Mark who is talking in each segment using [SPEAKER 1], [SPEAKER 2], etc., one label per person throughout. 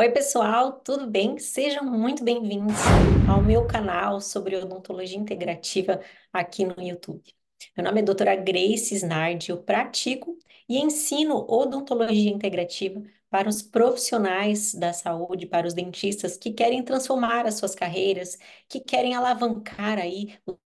[SPEAKER 1] Oi, pessoal, tudo bem? Sejam muito bem-vindos ao meu canal sobre odontologia integrativa aqui no YouTube. Meu nome é doutora Grace Snard, eu pratico e ensino odontologia integrativa para os profissionais da saúde, para os dentistas que querem transformar as suas carreiras, que querem alavancar aí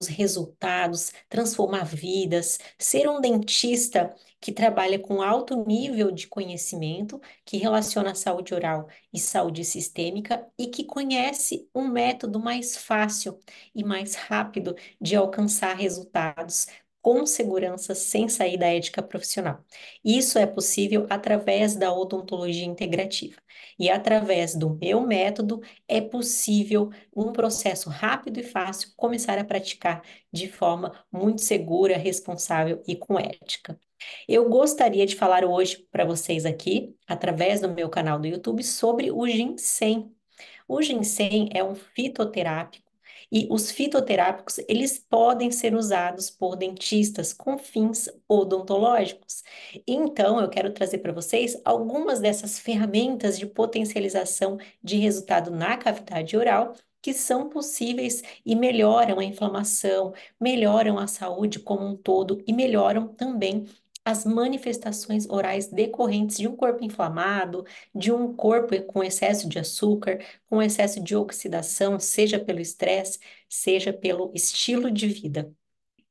[SPEAKER 1] resultados, transformar vidas, ser um dentista que trabalha com alto nível de conhecimento, que relaciona saúde oral e saúde sistêmica e que conhece um método mais fácil e mais rápido de alcançar resultados com segurança sem sair da ética profissional. Isso é possível através da odontologia integrativa. E através do meu método é possível um processo rápido e fácil começar a praticar de forma muito segura, responsável e com ética. Eu gostaria de falar hoje para vocês aqui, através do meu canal do YouTube, sobre o ginseng. O ginseng é um fitoterápico e os fitoterápicos, eles podem ser usados por dentistas com fins odontológicos. Então, eu quero trazer para vocês algumas dessas ferramentas de potencialização de resultado na cavidade oral que são possíveis e melhoram a inflamação, melhoram a saúde como um todo e melhoram também as manifestações orais decorrentes de um corpo inflamado, de um corpo com excesso de açúcar, com excesso de oxidação, seja pelo estresse, seja pelo estilo de vida.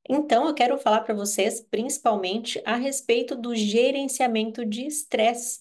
[SPEAKER 1] Então, eu quero falar para vocês principalmente a respeito do gerenciamento de estresse.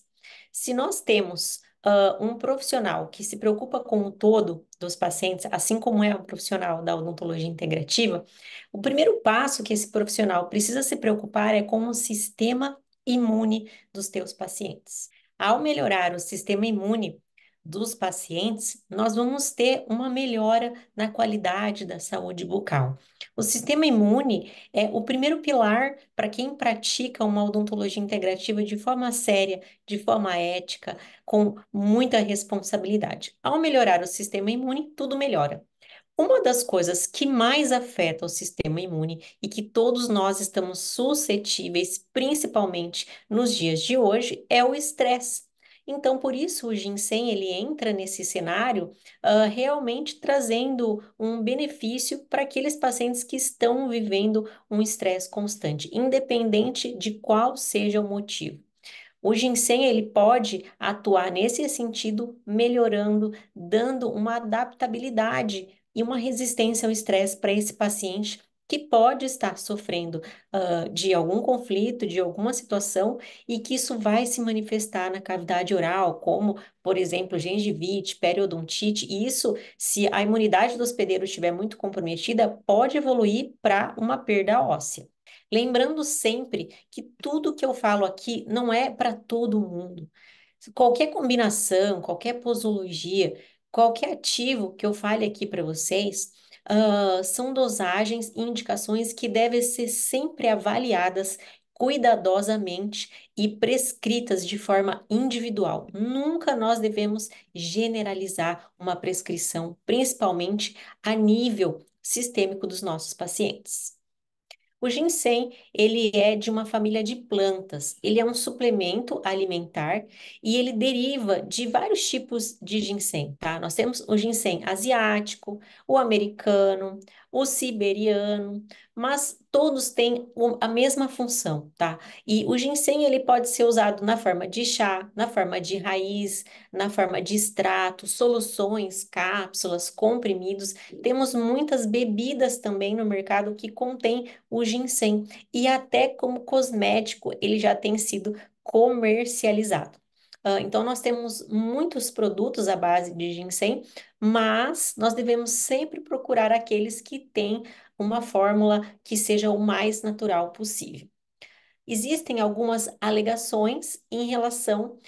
[SPEAKER 1] Se nós temos uh, um profissional que se preocupa com o todo dos pacientes, assim como é o profissional da odontologia integrativa, o primeiro passo que esse profissional precisa se preocupar é com o sistema imune dos teus pacientes. Ao melhorar o sistema imune, dos pacientes, nós vamos ter uma melhora na qualidade da saúde bucal. O sistema imune é o primeiro pilar para quem pratica uma odontologia integrativa de forma séria, de forma ética, com muita responsabilidade. Ao melhorar o sistema imune, tudo melhora. Uma das coisas que mais afeta o sistema imune e que todos nós estamos suscetíveis, principalmente nos dias de hoje, é o estresse. Então, por isso o ginseng ele entra nesse cenário uh, realmente trazendo um benefício para aqueles pacientes que estão vivendo um estresse constante, independente de qual seja o motivo. O ginseng ele pode atuar nesse sentido, melhorando, dando uma adaptabilidade e uma resistência ao estresse para esse paciente que pode estar sofrendo uh, de algum conflito, de alguma situação, e que isso vai se manifestar na cavidade oral, como, por exemplo, gengivite, periodontite, e isso, se a imunidade do hospedeiro estiver muito comprometida, pode evoluir para uma perda óssea. Lembrando sempre que tudo que eu falo aqui não é para todo mundo. Qualquer combinação, qualquer posologia, qualquer ativo que eu fale aqui para vocês, são dosagens e indicações que devem ser sempre avaliadas cuidadosamente e prescritas de forma individual. Nunca nós devemos generalizar uma prescrição, principalmente a nível sistêmico dos nossos pacientes. O ginseng, ele é de uma família de plantas. Ele é um suplemento alimentar e ele deriva de vários tipos de ginseng, tá? Nós temos o ginseng asiático, o americano, o siberiano, mas todos têm a mesma função, tá? E o ginseng ele pode ser usado na forma de chá, na forma de raiz, na forma de extrato, soluções, cápsulas, comprimidos. Temos muitas bebidas também no mercado que contém o ginseng e até como cosmético ele já tem sido comercializado. Ah, então, nós temos muitos produtos à base de ginseng, mas nós devemos sempre procurar aqueles que têm uma fórmula que seja o mais natural possível. Existem algumas alegações em relação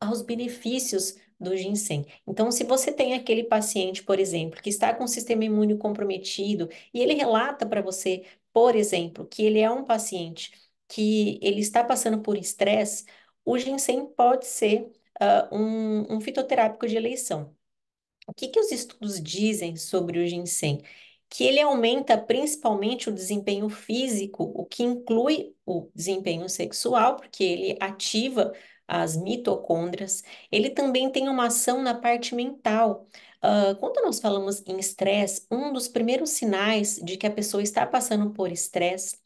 [SPEAKER 1] aos benefícios do ginseng. Então, se você tem aquele paciente, por exemplo, que está com o sistema imune comprometido e ele relata para você, por exemplo, que ele é um paciente que ele está passando por estresse, o ginseng pode ser uh, um, um fitoterápico de eleição. O que, que os estudos dizem sobre o ginseng? que ele aumenta principalmente o desempenho físico, o que inclui o desempenho sexual, porque ele ativa as mitocôndrias. Ele também tem uma ação na parte mental. Uh, quando nós falamos em estresse, um dos primeiros sinais de que a pessoa está passando por estresse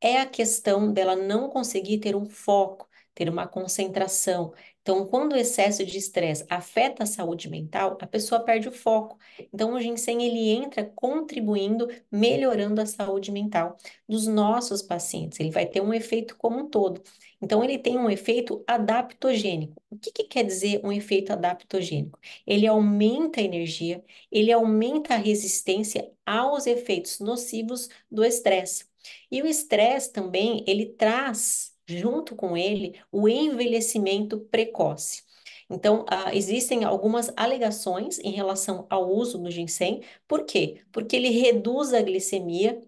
[SPEAKER 1] é a questão dela não conseguir ter um foco, ter uma concentração, então, quando o excesso de estresse afeta a saúde mental, a pessoa perde o foco. Então, o ginseng ele entra contribuindo, melhorando a saúde mental dos nossos pacientes. Ele vai ter um efeito como um todo. Então, ele tem um efeito adaptogênico. O que, que quer dizer um efeito adaptogênico? Ele aumenta a energia, ele aumenta a resistência aos efeitos nocivos do estresse. E o estresse também, ele traz junto com ele, o envelhecimento precoce. Então, ah, existem algumas alegações em relação ao uso do ginseng. Por quê? Porque ele reduz a glicemia,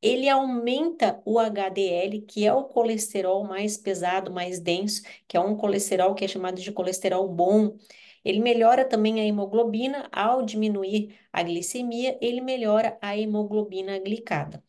[SPEAKER 1] ele aumenta o HDL, que é o colesterol mais pesado, mais denso, que é um colesterol que é chamado de colesterol bom. Ele melhora também a hemoglobina, ao diminuir a glicemia, ele melhora a hemoglobina glicada.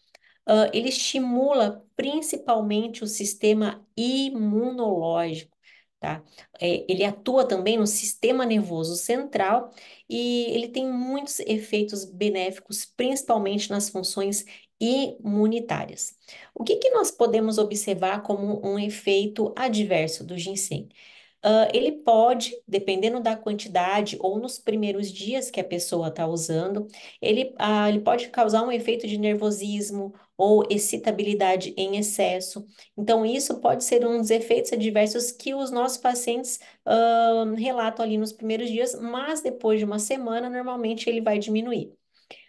[SPEAKER 1] Uh, ele estimula principalmente o sistema imunológico. Tá? É, ele atua também no sistema nervoso central e ele tem muitos efeitos benéficos, principalmente nas funções imunitárias. O que, que nós podemos observar como um efeito adverso do ginseng? Uh, ele pode, dependendo da quantidade ou nos primeiros dias que a pessoa está usando, ele, uh, ele pode causar um efeito de nervosismo ou excitabilidade em excesso. Então, isso pode ser um dos efeitos adversos que os nossos pacientes uh, relatam ali nos primeiros dias, mas depois de uma semana, normalmente ele vai diminuir.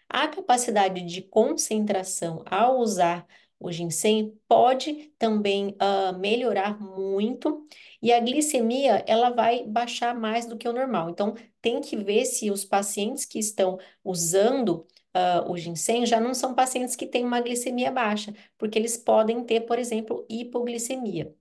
[SPEAKER 1] A capacidade de concentração ao usar o ginseng pode também uh, melhorar muito e a glicemia ela vai baixar mais do que o normal. Então tem que ver se os pacientes que estão usando uh, o ginseng já não são pacientes que têm uma glicemia baixa, porque eles podem ter, por exemplo, hipoglicemia.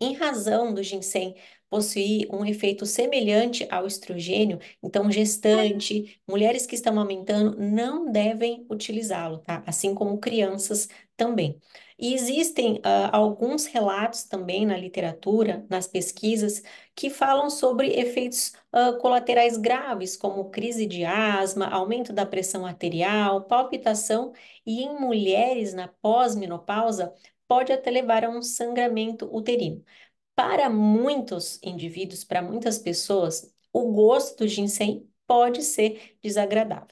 [SPEAKER 1] Em razão do ginseng possuir um efeito semelhante ao estrogênio, então gestante, mulheres que estão amamentando não devem utilizá-lo, tá? Assim como crianças também. E existem uh, alguns relatos também na literatura, nas pesquisas, que falam sobre efeitos uh, colaterais graves, como crise de asma, aumento da pressão arterial, palpitação, e em mulheres na pós-menopausa, pode até levar a um sangramento uterino para muitos indivíduos, para muitas pessoas, o gosto do ginseng pode ser desagradável.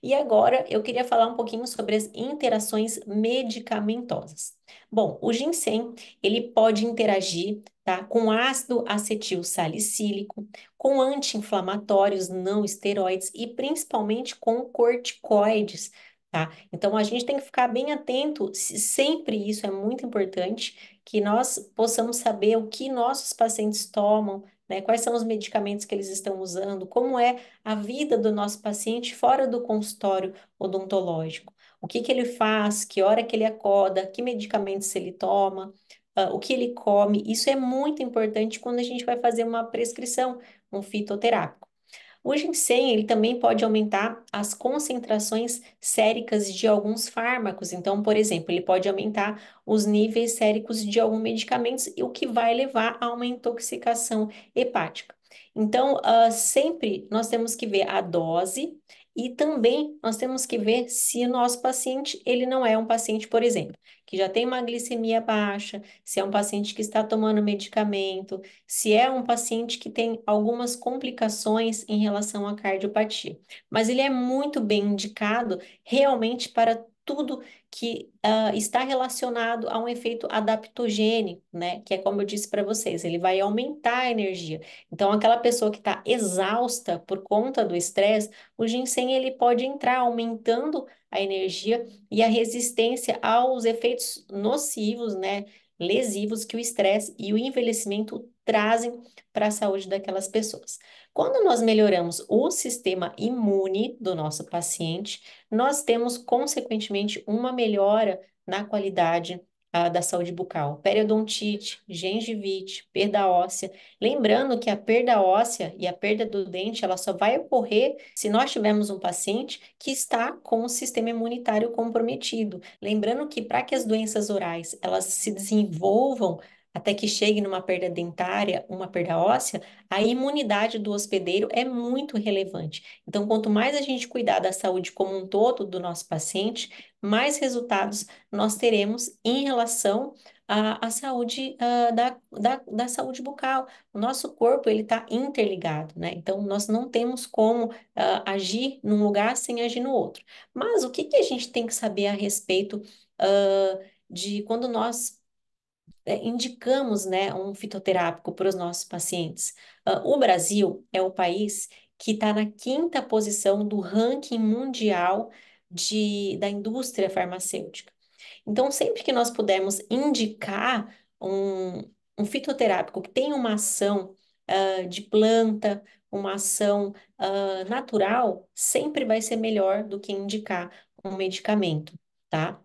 [SPEAKER 1] E agora eu queria falar um pouquinho sobre as interações medicamentosas. Bom, o ginseng, ele pode interagir tá, com ácido acetil salicílico, com anti-inflamatórios não esteroides e principalmente com corticoides Tá? Então, a gente tem que ficar bem atento, sempre isso é muito importante, que nós possamos saber o que nossos pacientes tomam, né? quais são os medicamentos que eles estão usando, como é a vida do nosso paciente fora do consultório odontológico. O que, que ele faz, que hora que ele acorda, que medicamentos ele toma, uh, o que ele come. Isso é muito importante quando a gente vai fazer uma prescrição, um fitoterápico. O ginseng ele também pode aumentar as concentrações séricas de alguns fármacos. Então, por exemplo, ele pode aumentar os níveis séricos de alguns medicamentos, o que vai levar a uma intoxicação hepática. Então, uh, sempre nós temos que ver a dose e também nós temos que ver se o nosso paciente, ele não é um paciente, por exemplo, que já tem uma glicemia baixa, se é um paciente que está tomando medicamento, se é um paciente que tem algumas complicações em relação à cardiopatia. Mas ele é muito bem indicado realmente para tudo que uh, está relacionado a um efeito adaptogênico, né? Que é como eu disse para vocês, ele vai aumentar a energia. Então, aquela pessoa que está exausta por conta do estresse, o ginseng ele pode entrar aumentando a energia e a resistência aos efeitos nocivos, né? Lesivos que o estresse e o envelhecimento trazem para a saúde daquelas pessoas. Quando nós melhoramos o sistema imune do nosso paciente, nós temos, consequentemente, uma melhora na qualidade ah, da saúde bucal, periodontite, gengivite, perda óssea. Lembrando que a perda óssea e a perda do dente, ela só vai ocorrer se nós tivermos um paciente que está com o sistema imunitário comprometido. Lembrando que para que as doenças orais elas se desenvolvam até que chegue numa perda dentária, uma perda óssea, a imunidade do hospedeiro é muito relevante. Então, quanto mais a gente cuidar da saúde como um todo do nosso paciente, mais resultados nós teremos em relação à saúde uh, da, da, da, saúde bucal. O nosso corpo ele está interligado, né? Então nós não temos como uh, agir num lugar sem agir no outro. Mas o que, que a gente tem que saber a respeito uh, de quando nós é, indicamos né, um fitoterápico para os nossos pacientes. Uh, o Brasil é o país que está na quinta posição do ranking mundial de, da indústria farmacêutica. Então, sempre que nós pudermos indicar um, um fitoterápico que tem uma ação uh, de planta, uma ação uh, natural, sempre vai ser melhor do que indicar um medicamento, tá?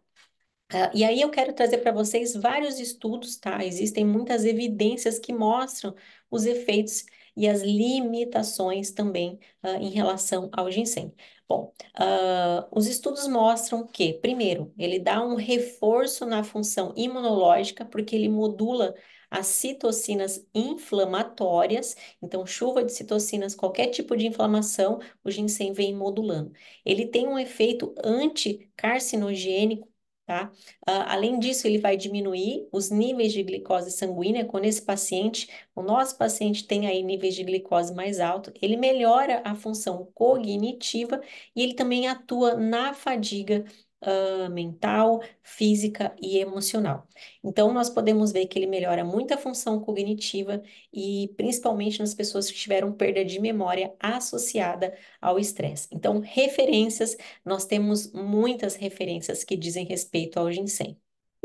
[SPEAKER 1] Uh, e aí eu quero trazer para vocês vários estudos, tá? Existem muitas evidências que mostram os efeitos e as limitações também uh, em relação ao ginseng. Bom, uh, os estudos mostram que, primeiro, ele dá um reforço na função imunológica, porque ele modula as citocinas inflamatórias, então chuva de citocinas, qualquer tipo de inflamação, o ginseng vem modulando. Ele tem um efeito anticarcinogênico, Tá? Uh, além disso, ele vai diminuir os níveis de glicose sanguínea. Quando esse paciente, o nosso paciente tem aí níveis de glicose mais alto, ele melhora a função cognitiva e ele também atua na fadiga uh, mental, física e emocional. Então, nós podemos ver que ele melhora muito a função cognitiva e principalmente nas pessoas que tiveram perda de memória associada ao estresse. Então, referências, nós temos muitas referências que dizem respeito ao ginseng.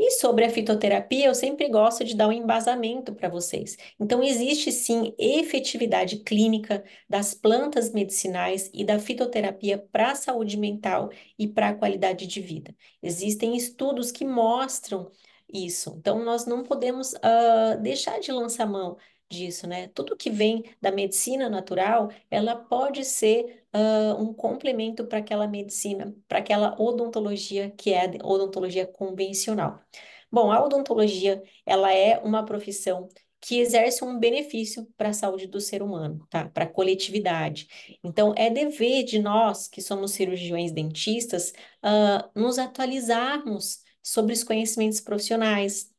[SPEAKER 1] E sobre a fitoterapia, eu sempre gosto de dar um embasamento para vocês. Então, existe sim efetividade clínica das plantas medicinais e da fitoterapia para a saúde mental e para a qualidade de vida. Existem estudos que mostram isso. Então, nós não podemos uh, deixar de lançar mão disso, né? Tudo que vem da medicina natural, ela pode ser uh, um complemento para aquela medicina, para aquela odontologia que é a odontologia convencional. Bom, a odontologia, ela é uma profissão que exerce um benefício para a saúde do ser humano, tá? Para a coletividade. Então, é dever de nós, que somos cirurgiões dentistas, uh, nos atualizarmos sobre os conhecimentos profissionais,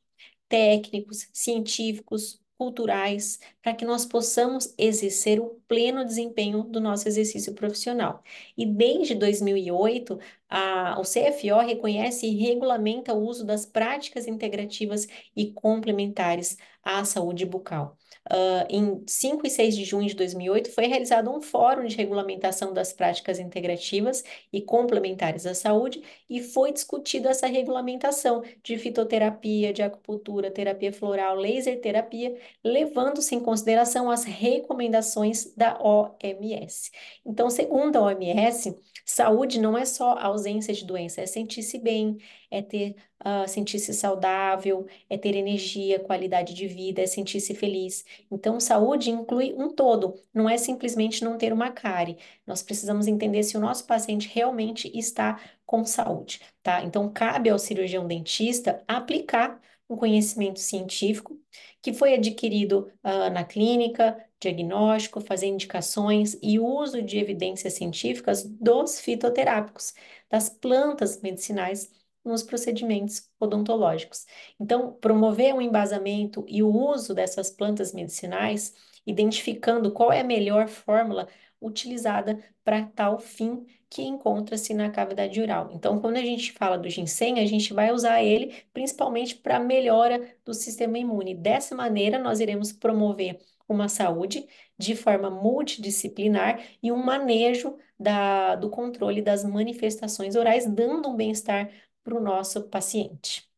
[SPEAKER 1] técnicos, científicos, culturais, para que nós possamos exercer o pleno desempenho do nosso exercício profissional. E desde 2008, a, o CFO reconhece e regulamenta o uso das práticas integrativas e complementares à saúde bucal. Uh, em 5 e 6 de junho de 2008, foi realizado um fórum de regulamentação das práticas integrativas e complementares à saúde e foi discutida essa regulamentação de fitoterapia, de acupuntura, terapia floral, laser terapia, levando-se em consideração as recomendações da OMS. Então, segundo a OMS, saúde não é só ausência de doença, é sentir-se bem, é ter uh, sentir-se saudável, é ter energia, qualidade de vida, é sentir-se feliz. Então, saúde inclui um todo, não é simplesmente não ter uma cárie. Nós precisamos entender se o nosso paciente realmente está com saúde, tá? Então, cabe ao cirurgião dentista aplicar um conhecimento científico que foi adquirido uh, na clínica, diagnóstico, fazer indicações e uso de evidências científicas dos fitoterápicos, das plantas medicinais nos procedimentos odontológicos. Então, promover um embasamento e o uso dessas plantas medicinais, identificando qual é a melhor fórmula utilizada para tal fim que encontra-se na cavidade oral. Então, quando a gente fala do ginseng, a gente vai usar ele principalmente para melhora do sistema imune. Dessa maneira, nós iremos promover uma saúde de forma multidisciplinar e um manejo da, do controle das manifestações orais, dando um bem-estar para o nosso paciente.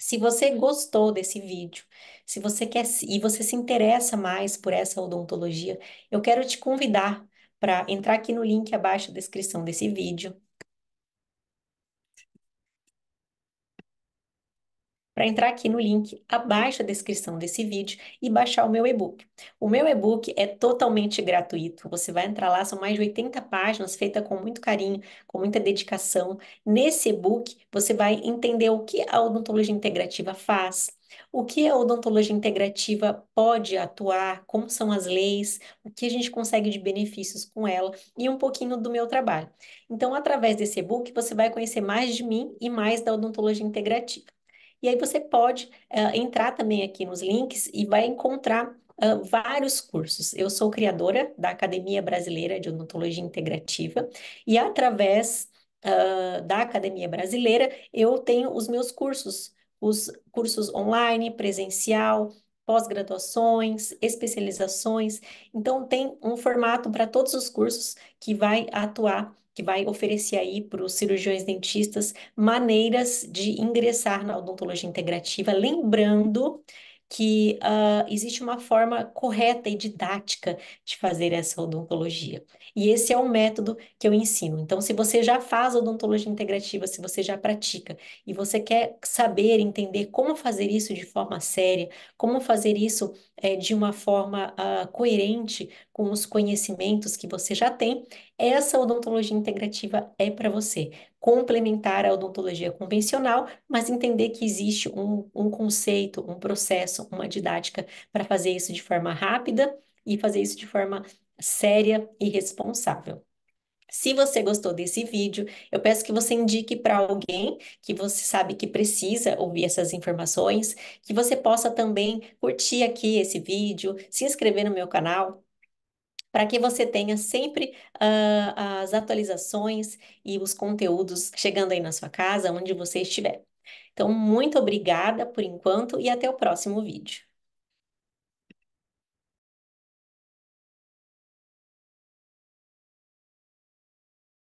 [SPEAKER 1] Se você gostou desse vídeo, se você quer e você se interessa mais por essa odontologia, eu quero te convidar para entrar aqui no link abaixo da descrição desse vídeo, para entrar aqui no link abaixo da descrição desse vídeo e baixar o meu e-book. O meu e-book é totalmente gratuito, você vai entrar lá, são mais de 80 páginas, feitas com muito carinho, com muita dedicação. Nesse e-book, você vai entender o que a odontologia integrativa faz, o que a odontologia integrativa pode atuar, como são as leis, o que a gente consegue de benefícios com ela e um pouquinho do meu trabalho. Então, através desse e-book, você vai conhecer mais de mim e mais da odontologia integrativa. E aí você pode uh, entrar também aqui nos links e vai encontrar Uh, vários cursos. Eu sou criadora da Academia Brasileira de Odontologia Integrativa e através uh, da Academia Brasileira eu tenho os meus cursos, os cursos online, presencial, pós-graduações, especializações. Então tem um formato para todos os cursos que vai atuar que vai oferecer aí para os cirurgiões dentistas maneiras de ingressar na odontologia integrativa, lembrando que uh, existe uma forma correta e didática de fazer essa odontologia. E esse é um método que eu ensino. Então, se você já faz odontologia integrativa, se você já pratica e você quer saber, entender como fazer isso de forma séria, como fazer isso é, de uma forma uh, coerente com os conhecimentos que você já tem, essa odontologia integrativa é para você complementar a odontologia convencional, mas entender que existe um, um conceito, um processo, uma didática para fazer isso de forma rápida e fazer isso de forma séria e responsável. Se você gostou desse vídeo, eu peço que você indique para alguém que você sabe que precisa ouvir essas informações, que você possa também curtir aqui esse vídeo, se inscrever no meu canal, para que você tenha sempre uh, as atualizações e os conteúdos chegando aí na sua casa, onde você estiver. Então, muito obrigada por enquanto e até o próximo vídeo.